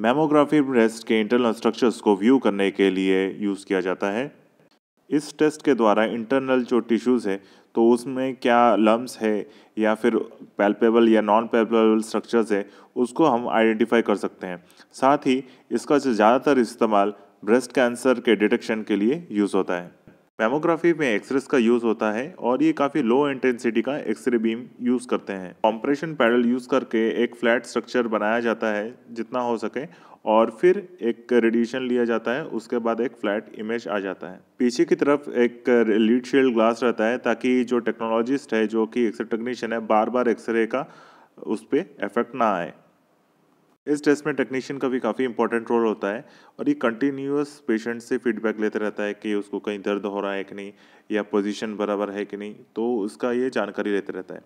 Mammography breast के internal structures को view करने के लिए यूज़ किया जाता है इस टेस्ट के द्वारा इंटरनल जो टिश्यूज़ है तो उसमें क्या लम्स है या फिर पैल्पेबल या नॉन पैल्पेबल स्ट्रक्चर्स है उसको हम आइडेंटिफाई कर सकते हैं साथ ही इसका ज़्यादातर इस्तेमाल ब्रेस्ट कैंसर के डिटेक्शन के लिए यूज़ होता है मेमोग्राफी में एक्सरेस का यूज होता है और ये काफी लो इंटेंसिटी का एक्सरे बीम यूज करते हैं कॉम्प्रेशन पैडल यूज करके एक फ्लैट स्ट्रक्चर बनाया जाता है जितना हो सके और फिर एक रेडिएशन लिया जाता है उसके बाद एक फ्लैट इमेज आ जाता है पीछे की तरफ एक लीड शील्ड ग्लास रहता है ताकि जो टेक्नोलॉजिस्ट है जो कि एक्सरे टेक्नीशियन है बार बार एक्सरे का उस पर इफेक्ट ना आए इस टेस्ट में टेक्नीशियन का भी काफ़ी इंपॉर्टेंट रोल होता है और ये कंटिन्यूस पेशेंट से फीडबैक लेते रहता है कि उसको कहीं दर्द हो रहा है कि नहीं या पोजीशन बराबर है कि नहीं तो उसका ये जानकारी लेते रहता है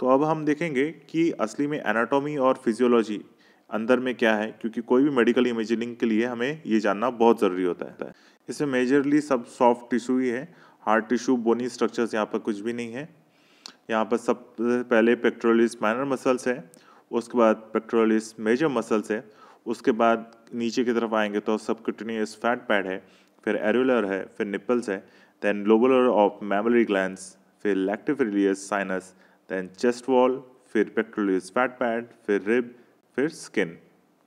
तो अब हम देखेंगे कि असली में एनाटॉमी और फिजियोलॉजी अंदर में क्या है क्योंकि कोई भी मेडिकल इमेजिनिंग के लिए हमें ये जानना बहुत ज़रूरी होता है इसमें मेजरली सब सॉफ्ट टिश्यू ही है हार्ड टिश्यू बोनी स्ट्रक्चर्स यहाँ पर कुछ भी नहीं है यहाँ पर सब पहले पेक्ट्रोलिस माइनर मसल्स है उसके बाद पेक्ट्रोलिस मेजर मसल्स है उसके बाद नीचे की तरफ आएंगे तो सबक्यूटेनियस फैट पैड है फिर एरुलर है फिर निपल्स है then lobular of mammary gland फिर रिलियस साइनस देन चेस्ट वॉल फिर पेट्रोलियस फैट पैड फिर रिब फिर स्किन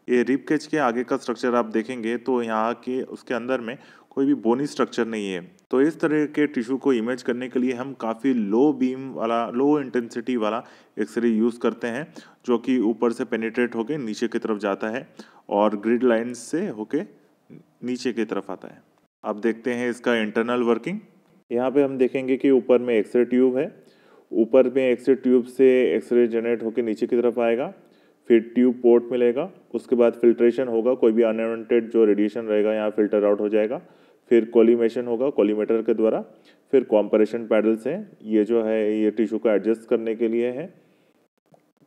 ये रिप केज के आगे का स्ट्रक्चर आप देखेंगे तो यहाँ के उसके अंदर में कोई भी बोनी स्ट्रक्चर नहीं है तो इस तरह के टिश्यू को इमेज करने के लिए हम काफ़ी लो बीम वाला लो इंटेंसिटी वाला एक्सरे यूज़ करते हैं जो कि ऊपर से पेनिट्रेट होके नीचे की तरफ जाता है और ग्रिड लाइन से होके नीचे की तरफ आता है अब देखते हैं इसका इंटरनल वर्किंग यहाँ पे हम देखेंगे कि ऊपर में एक्सरे ट्यूब है ऊपर में एक्सरे ट्यूब से एक्सरे जनरेट होकर नीचे की तरफ आएगा फिर ट्यूब पोर्ट मिलेगा उसके बाद फिल्ट्रेशन होगा कोई भी अनवॉन्टेड जो रेडिएशन रहेगा यहाँ फिल्टर आउट हो जाएगा फिर कोलीमेशन होगा कोलीमेटर के द्वारा फिर कॉम्परेशन पैडल्स हैं ये जो है ये टिश्यू को एडजस्ट करने के लिए है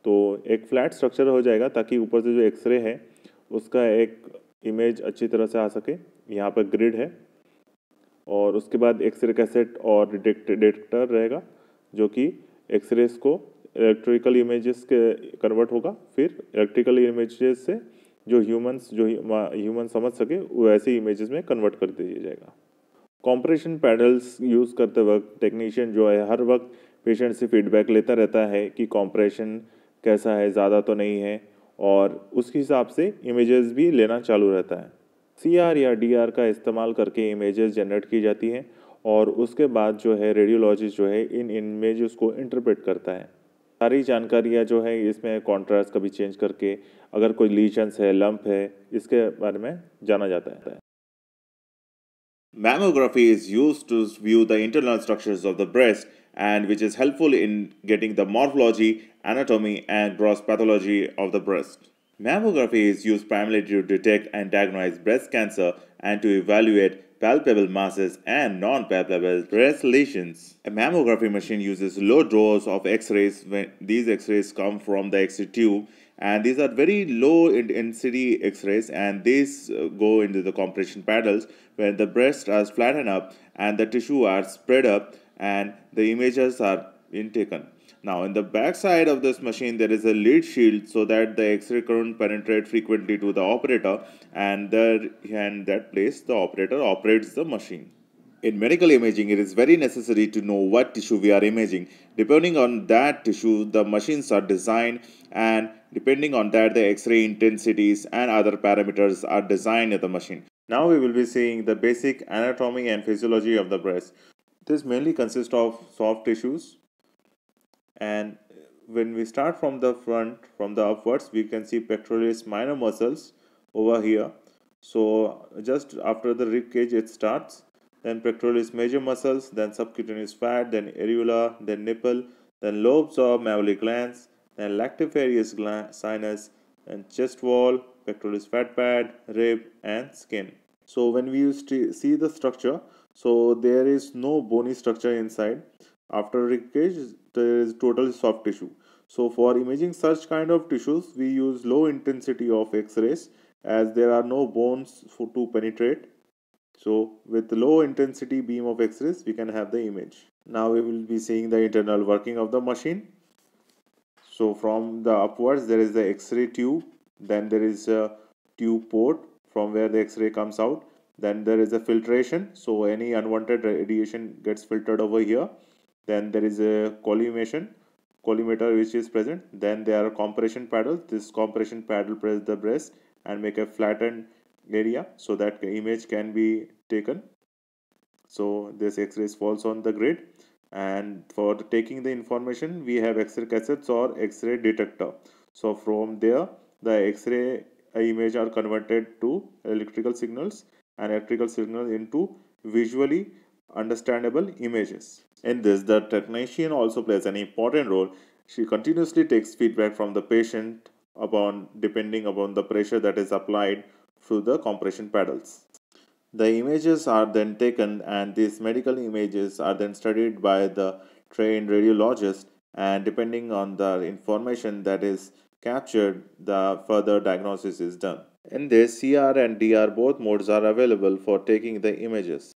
तो एक फ्लैट स्ट्रक्चर हो जाएगा ताकि ऊपर से जो एक्सरे है उसका एक इमेज अच्छी तरह से आ सके यहाँ पर ग्रिड है और उसके बाद एक्सरे कैसेट और डिटेक्टर रहेगा जो कि एक्सरेज को इलेक्ट्रिकल इमेजेस के कन्वर्ट होगा फिर इलेक्ट्रिकल इमेजेस से जो ह्यूमंस जो ह्यूमन समझ सके वो ऐसे इमेजेस में कन्वर्ट कर दिया जाएगा कॉम्प्रेशन पैडल्स यूज़ करते वक्त टेक्नीशियन जो है हर वक्त पेशेंट से फीडबैक लेता रहता है कि कॉम्प्रेशन कैसा है ज़्यादा तो नहीं है और उसके हिसाब से इमेजेस भी लेना चालू रहता है सी आर या डी आर का इस्तेमाल करके इमेजेस जनरेट की जाती हैं और उसके बाद जो है रेडियोलॉजिस्ट जो है इन इमेज को इंटरप्रेट करता है सारी जानकारियाँ जो है इसमें कॉन्ट्रास्ट कभी चेंज करके अगर कोई लीजन्स है लंप है इसके बारे में जाना जाता है mammography is use to view the internal structure of the breast and which is helpful in getting the morphology anatomy and gross pathology of the breast mammography is use primarily to detect and diagnose breast cancer and to evaluate palpable masses and non-palpable breast lesions. A mammography machine uses low dose of x-rays when these x-rays come from the exit tube and these are very low intensity x-rays and these uh, go into the compression paddles where the breasts are flattened up and the tissue are spread up and the images are intaken. Now in the backside of this machine there is a lead shield so that the X-ray current penetrate frequently to the operator and, there and that place the operator operates the machine. In medical imaging, it is very necessary to know what tissue we are imaging. Depending on that tissue, the machines are designed and depending on that, the X-ray intensities and other parameters are designed in the machine. Now we will be seeing the basic anatomy and physiology of the breast. This mainly consists of soft tissues, and when we start from the front from the upwards we can see pectoralis minor muscles over here so just after the rib cage it starts then pectoralis major muscles then subcutaneous fat then areola then nipple then lobes or mammary glands then lactiferous gland, sinus and chest wall pectoralis fat pad rib and skin so when we see the structure so there is no bony structure inside after wreckage, there is total soft tissue. So for imaging such kind of tissues, we use low intensity of X-rays as there are no bones for, to penetrate. So with low intensity beam of X-rays, we can have the image. Now we will be seeing the internal working of the machine. So from the upwards, there is the X-ray tube. Then there is a tube port from where the X-ray comes out. Then there is a filtration. So any unwanted radiation gets filtered over here then there is a collimation collimator which is present then there are compression paddles this compression paddle press the breast and make a flattened area so that image can be taken so this x ray falls on the grid and for taking the information we have x-ray cassettes or x-ray detector so from there the x-ray uh, image are converted to electrical signals and electrical signals into visually understandable images in this, the technician also plays an important role. She continuously takes feedback from the patient upon depending upon the pressure that is applied through the compression paddles. The images are then taken and these medical images are then studied by the trained radiologist and depending on the information that is captured, the further diagnosis is done. In this, CR and DR both modes are available for taking the images.